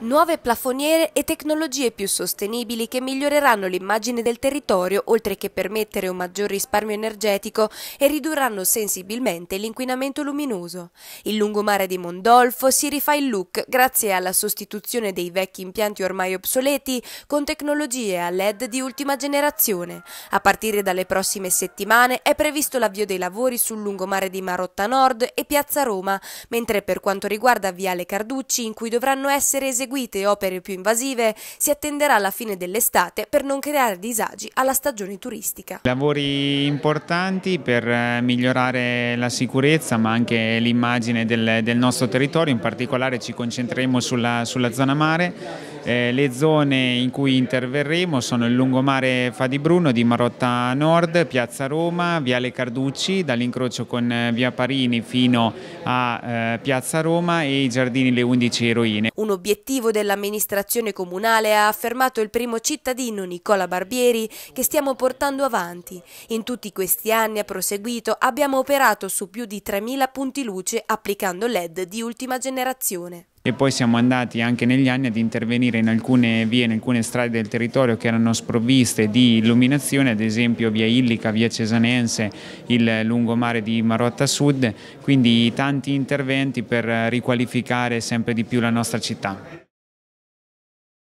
Nuove plafoniere e tecnologie più sostenibili che miglioreranno l'immagine del territorio oltre che permettere un maggior risparmio energetico e ridurranno sensibilmente l'inquinamento luminoso. Il lungomare di Mondolfo si rifà il look grazie alla sostituzione dei vecchi impianti ormai obsoleti con tecnologie a LED di ultima generazione. A partire dalle prossime settimane è previsto l'avvio dei lavori sul lungomare di Marotta Nord e Piazza Roma, mentre per quanto riguarda Viale Carducci in cui dovranno essere eseguiti eseguite opere più invasive, si attenderà la fine dell'estate per non creare disagi alla stagione turistica. Lavori importanti per eh, migliorare la sicurezza ma anche l'immagine del, del, nostro territorio, in particolare ci concentreremo sulla, sulla zona mare eh, le zone in cui interverremo sono il lungomare Fadibruno di Marotta Nord, Piazza Roma, Viale Carducci, dall'incrocio con eh, Via Parini fino a eh, Piazza Roma e i giardini Le 11 Eroine. Un obiettivo dell'amministrazione comunale ha affermato il primo cittadino Nicola Barbieri che stiamo portando avanti. In tutti questi anni, ha proseguito, abbiamo operato su più di 3.000 punti luce applicando LED di ultima generazione e poi siamo andati anche negli anni ad intervenire in alcune vie, in alcune strade del territorio che erano sprovviste di illuminazione, ad esempio via Illica, via Cesanense, il lungomare di Marotta Sud, quindi tanti interventi per riqualificare sempre di più la nostra città.